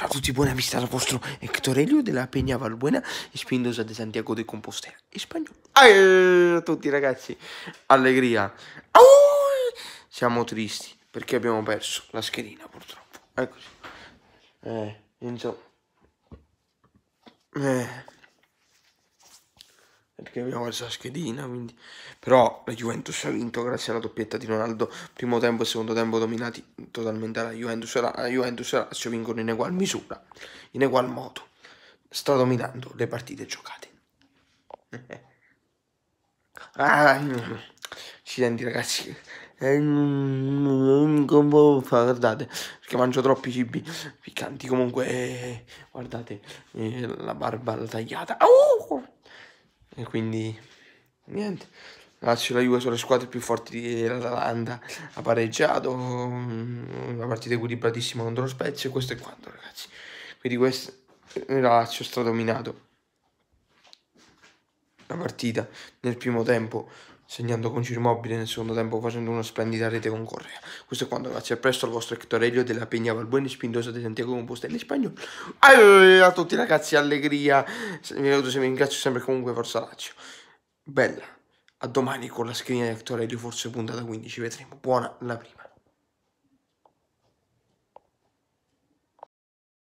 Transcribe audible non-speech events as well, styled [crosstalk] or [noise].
Ciao a tutti, buona vista dal vostro Ectorelio della Pegna Valbuena e Spindosa di Santiago de Compostela in spagnolo. Eeeh, a tutti ragazzi, allegria. Aui! Siamo tristi perché abbiamo perso la scherina purtroppo. Eccoci. Eh, insomma. Eh perché abbiamo la schedina, quindi... Però la Juventus ha vinto grazie alla doppietta di Ronaldo, primo tempo e secondo tempo dominati totalmente la Juventus, la Juventus la ci vincono in egual misura, in egual modo, sta dominando le partite giocate. ah, [laughs] accidenti ragazzi, ehm, guardate perché mangio troppi cibi piccanti comunque eh, guardate eh, la barba tagliata oh! E quindi, niente. Lazio e la Juve sono le squadre più forti dell'Atalanta. Ha pareggiato mm, una partita equilibratissima contro lo Spezia. Questo è quanto, ragazzi. Quindi questo, eh, la Lazio stradominato la partita nel primo tempo segnando con Ciro Mobile nel secondo tempo facendo una splendida rete con Correa. Questo è quanto, grazie A presto al vostro Elio della Pegna Valbuena Spindosa di Santiago Compostela Spagnolo. Allora, a tutti, ragazzi, allegria. Mi se mi ringrazio sempre comunque, forza Lazio. Bella. A domani con la scrigna di Elio, forse puntata 15, vedremo. Buona la prima.